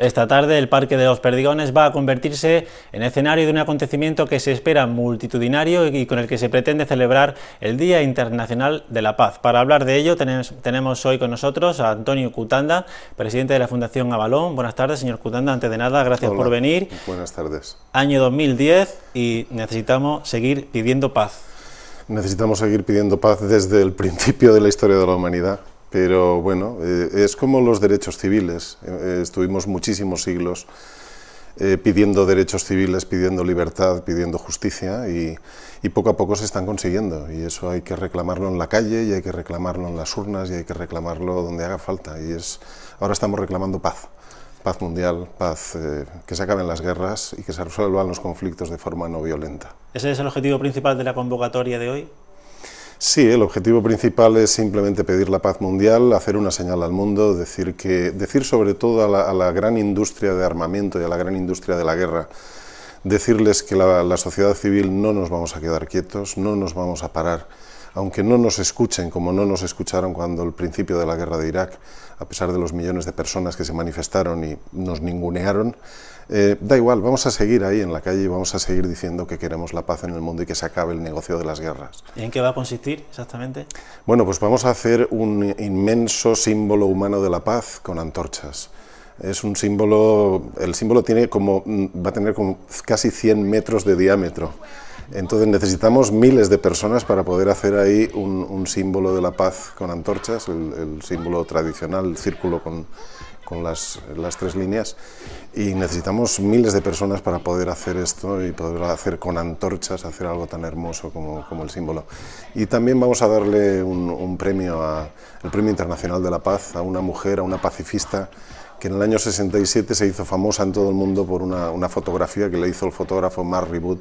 Esta tarde el Parque de los Perdigones va a convertirse en escenario de un acontecimiento que se espera multitudinario y con el que se pretende celebrar el Día Internacional de la Paz. Para hablar de ello tenemos, hoy con nosotros a Antonio Cutanda, presidente de la Fundación Avalón. Buenas tardes, señor Cutanda. Antes de nada, gracias por venir. Buenas tardes. Año 2010 y necesitamos seguir pidiendo paz. Necesitamos seguir pidiendo paz desde el principio de la historia de la humanidad. Pero bueno, eh, es como los derechos civiles. Eh, eh, estuvimos muchísimos siglos pidiendo derechos civiles, pidiendo libertad, pidiendo justicia y, poco a poco se están consiguiendo. Y eso hay que reclamarlo en la calle y hay que reclamarlo en las urnas y hay que reclamarlo donde haga falta. Y es ahora estamos reclamando paz. Paz mundial, paz, que se acaben las guerras y que se resuelvan los conflictos de forma no violenta. ¿Ese es el objetivo principal de la convocatoria de hoy? Sí, el objetivo principal es simplemente pedir la paz mundial, hacer una señal al mundo, decir, que, decir sobre todo a la, gran industria de armamento y a la gran industria de la guerra, decirles que la, la sociedad civil no nos vamos a quedar quietos, no nos vamos a parar aunque no nos escuchen como no nos escucharon cuando el principio de la guerra de Irak, a pesar de los millones de personas que se manifestaron y nos ningunearon, eh, da igual, vamos a seguir ahí en la calle y vamos a seguir diciendo que queremos la paz en el mundo y que se acabe el negocio de las guerras. ¿Y en qué va a consistir exactamente? Bueno, pues vamos a hacer un inmenso símbolo humano de la paz con antorchas. Es un símbolo, el símbolo tiene como, mm, va a tener como casi 100 metros de diámetro. Entonces necesitamos miles de personas para poder hacer ahí un, símbolo de la paz con antorchas, el, el símbolo tradicional, el círculo con, con las, las, tres líneas y necesitamos miles de personas para poder hacer esto y poder hacer con antorchas, hacer algo tan hermoso como, el símbolo. Y también vamos a darle un, premio, a, el Premio Internacional de la Paz, a una mujer, a una pacifista que en el año 67 se hizo famosa en todo el mundo por una, fotografía que le hizo el fotógrafo ...Mar Reboot...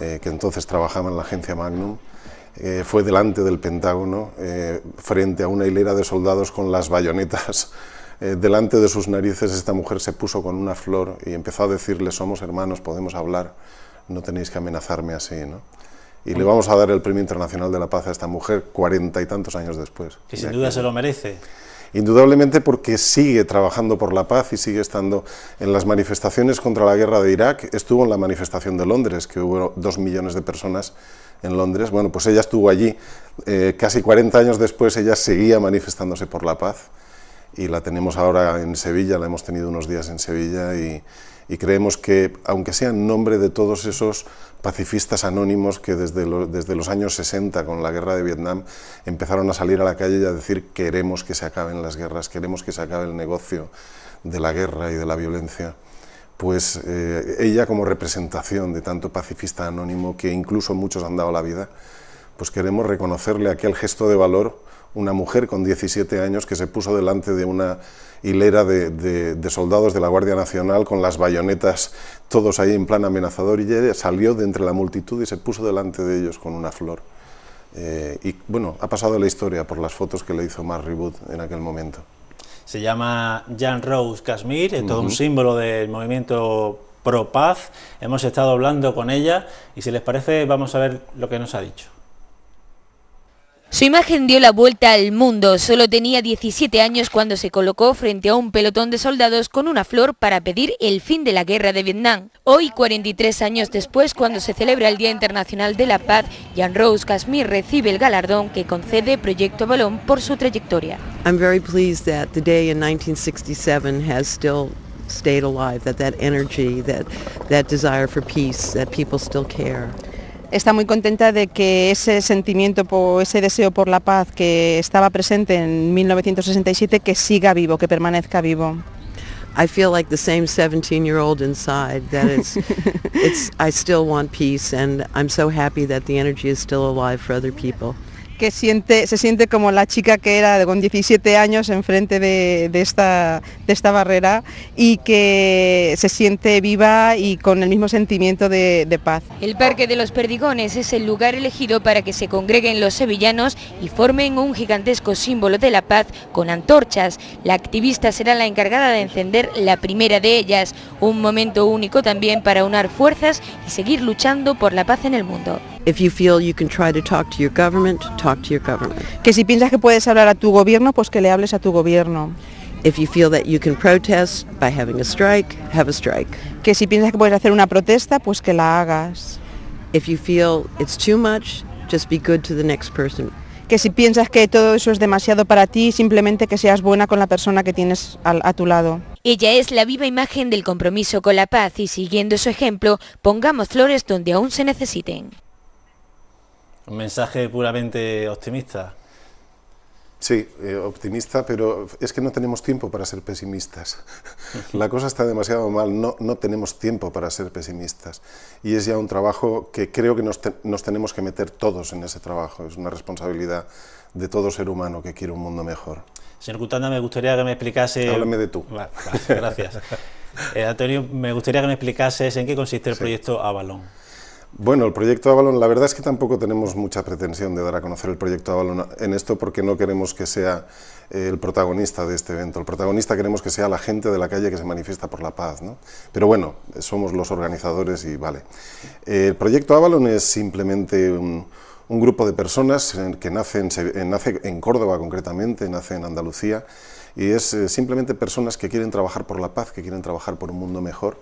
Eh, que entonces trabajaba en la agencia Magnum. Eh, fue delante del Pentágono, eh, frente a una hilera de soldados con las bayonetas eh, delante de sus narices esta mujer se puso con una flor y empezó a decirle, somos hermanos, podemos hablar, no tenéis que amenazarme así, ¿no? Y le vamos a dar el Premio Internacional de la Paz a esta mujer cuarenta y tantos años después. Que sin duda se lo merece. Indudablemente porque sigue trabajando por la paz y sigue estando en las manifestaciones contra la guerra de Irak. Estuvo en la manifestación de Londres, que hubo dos millones de personas en Londres. Bueno, pues ella estuvo allí. Eh, casi cuarenta años después ella seguía manifestándose por la paz y la tenemos ahora en Sevilla, la hemos tenido unos días en Sevilla y, creemos que, aunque sea en nombre de todos esos pacifistas anónimos que desde, los años 60, con la guerra de Vietnam, empezaron a salir a la calle y a decir queremos que se acaben las guerras, queremos que se acabe el negocio de la guerra y de la violencia, pues eh, ella como representación de tanto pacifista anónimo que incluso muchos han dado la vida, pues queremos reconocerle aquel gesto de valor, una mujer con 17 años que se puso delante de una hilera de, soldados de la Guardia Nacional con las bayonetas todos ahí en plan amenazador y salió de entre la multitud y se puso delante de ellos con una flor. Eh, y bueno, ha pasado la historia por las fotos que le hizo Mar reboot en aquel momento. Se llama Jan Rose Kashmir, es todo un símbolo del movimiento pro paz. Hemos estado hablando con ella y si les parece vamos a ver lo que nos ha dicho. Su imagen dio la vuelta al mundo. Solo tenía 17 años cuando se colocó frente a un pelotón de soldados con una flor para pedir el fin de la guerra de Vietnam. Hoy, 43 años después, cuando se celebra el Día Internacional de la Paz, Jan Rose Casimir recibe el galardón que concede Proyecto Balón por su trayectoria. I'm very pleased that the day in 1967 has still stayed alive, that that energy, that that desire for peace, that people still care está muy contenta de que ese sentimiento, ese deseo por la paz que estaba presente en 1967, que siga vivo, que permanezca vivo. I feel like the same 17-year-old inside. That it's, it's, I still want peace, and I'm so happy that the energy is still alive for other people que siente, se siente como la chica que era con 17 años enfrente de, de, esta, barrera y que se siente viva y con el mismo sentimiento de, de paz. El Parque de los Perdigones es el lugar elegido para que se congreguen los sevillanos y formen un gigantesco símbolo de la paz con antorchas. La activista será la encargada de encender la primera de ellas, un momento único también para unar fuerzas y seguir luchando por la paz en el mundo. Que si piensas que puedes hablar a tu gobierno, pues que le hables a tu gobierno. Que si piensas que puedes hacer una protesta, pues que la hagas. Que si piensas que todo eso es demasiado para ti, simplemente que seas buena con la persona que tienes a, a tu lado. Ella es la viva imagen del compromiso con la paz y siguiendo su ejemplo, pongamos flores donde aún se necesiten. Un mensaje puramente optimista. Sí, eh, optimista, pero es que no tenemos tiempo para ser pesimistas. La cosa está demasiado mal, no, tenemos tiempo para ser pesimistas. Y es ya un trabajo que creo que nos, tenemos que meter todos en ese trabajo. Es una responsabilidad de todo ser humano que quiere un mundo mejor. Señor Cutanda, me gustaría que me explicase... Háblame de tú. gracias. Eh, Antonio, me gustaría que me explicases en qué consiste el proyecto Avalon. Bueno, el proyecto Avalon, la verdad es que tampoco tenemos mucha pretensión de dar a conocer el proyecto Avalon en esto porque no queremos que sea eh, el protagonista de este evento. El protagonista queremos que sea la gente de la calle que se manifiesta por la paz. ¿no? Pero bueno, somos los organizadores y vale. Eh, el proyecto Avalon es simplemente un, grupo de personas que nacen, eh, nace en Córdoba concretamente, nace en Andalucía y es simplemente personas que quieren trabajar por la paz, que quieren trabajar por un mundo mejor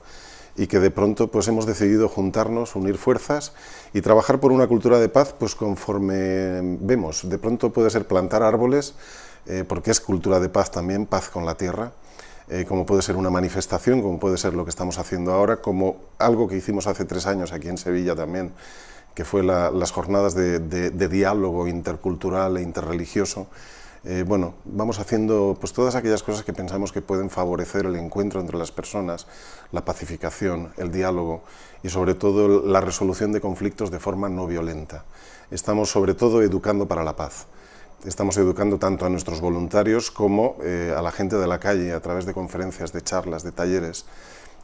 y que de pronto pues hemos decidido juntarnos, unir fuerzas y trabajar por una cultura de paz pues conforme vemos. De pronto puede ser plantar árboles, eh, porque es cultura de paz también, paz con la tierra, eh, como puede ser una manifestación, como puede ser lo que estamos haciendo ahora, como algo que hicimos hace tres años aquí en Sevilla también, que fue las jornadas de diálogo intercultural e interreligioso, eh, bueno, vamos haciendo pues, todas aquellas cosas que pensamos que pueden favorecer el encuentro entre las personas, la pacificación, el diálogo y sobre todo la resolución de conflictos de forma no violenta. Estamos sobre todo educando para la paz. Estamos educando tanto a nuestros voluntarios como eh, a la gente de la calle a través de conferencias, de charlas, de talleres.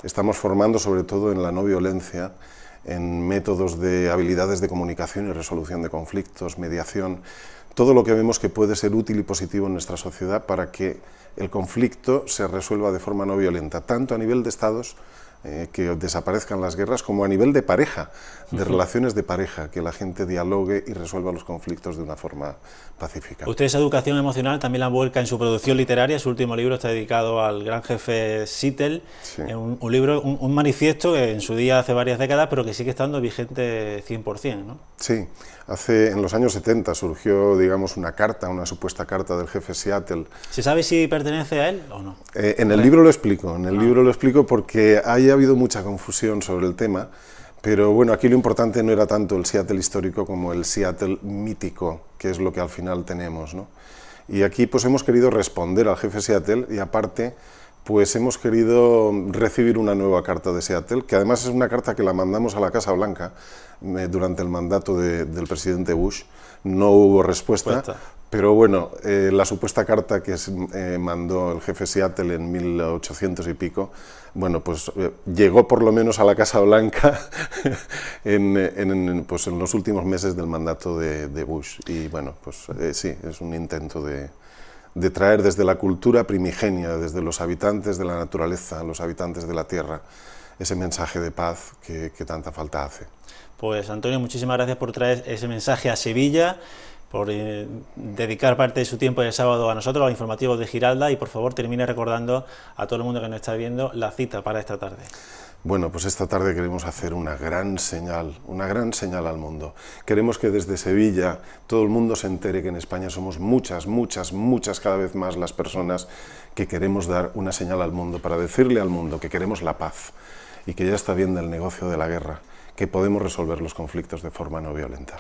Estamos formando sobre todo en la no violencia en métodos de habilidades de comunicación y resolución de conflictos, mediación, todo lo que vemos que puede ser útil y positivo en nuestra sociedad para que el conflicto se resuelva de forma no violenta, tanto a nivel de estados eh, que desaparezcan las guerras, como a nivel de pareja, de relaciones de pareja, que la gente dialogue y resuelva los conflictos de una forma pacífica. Usted esa educación emocional también la vuelca en su producción literaria, su último libro está dedicado al gran jefe Sittel, eh, un, libro, un, manifiesto que en su día hace varias décadas, pero que sigue estando vigente 100%, ¿no? Sí, hace, en los años 70 surgió, digamos, una carta, una supuesta carta del jefe Seattle. ¿Se sabe si pertenece a él o no? Eh, en el libro lo explico, en el ah. libro lo explico porque hay ha habido mucha confusión sobre el tema, pero bueno, aquí lo importante no era tanto el Seattle histórico como el Seattle mítico, que es lo que al final tenemos. ¿no? Y aquí pues hemos querido responder al jefe Seattle y aparte pues hemos querido recibir una nueva carta de Seattle, que además es una carta que la mandamos a la Casa Blanca eh, durante el mandato del presidente Bush. No hubo respuesta, pero bueno, eh, la supuesta carta que eh, mandó el jefe Seattle en 1800 y pico, bueno, pues llegó por lo menos a la Casa Blanca pues, en, los últimos meses del mandato de Bush. Y bueno, pues sí, es un intento de de traer desde la cultura primigenia, desde los habitantes de la naturaleza, los habitantes de la tierra, ese mensaje de paz que, tanta falta hace. Pues Antonio, muchísimas gracias por traer ese mensaje a Sevilla por eh, dedicar parte de su tiempo el sábado a nosotros, a los informativos de Giralda, y por favor termine recordando a todo el mundo que nos está viendo la cita para esta tarde. Bueno, pues esta tarde queremos hacer una gran señal, una gran señal al mundo. Queremos que desde Sevilla todo el mundo se entere que en España somos muchas, muchas, muchas cada vez más las personas que queremos dar una señal al mundo para decirle al mundo que queremos la paz y que ya está bien el negocio de la guerra, que podemos resolver los conflictos de forma no violenta.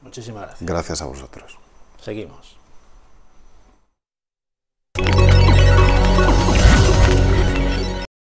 Muchísimas gracias. Gracias a vosotros. Seguimos.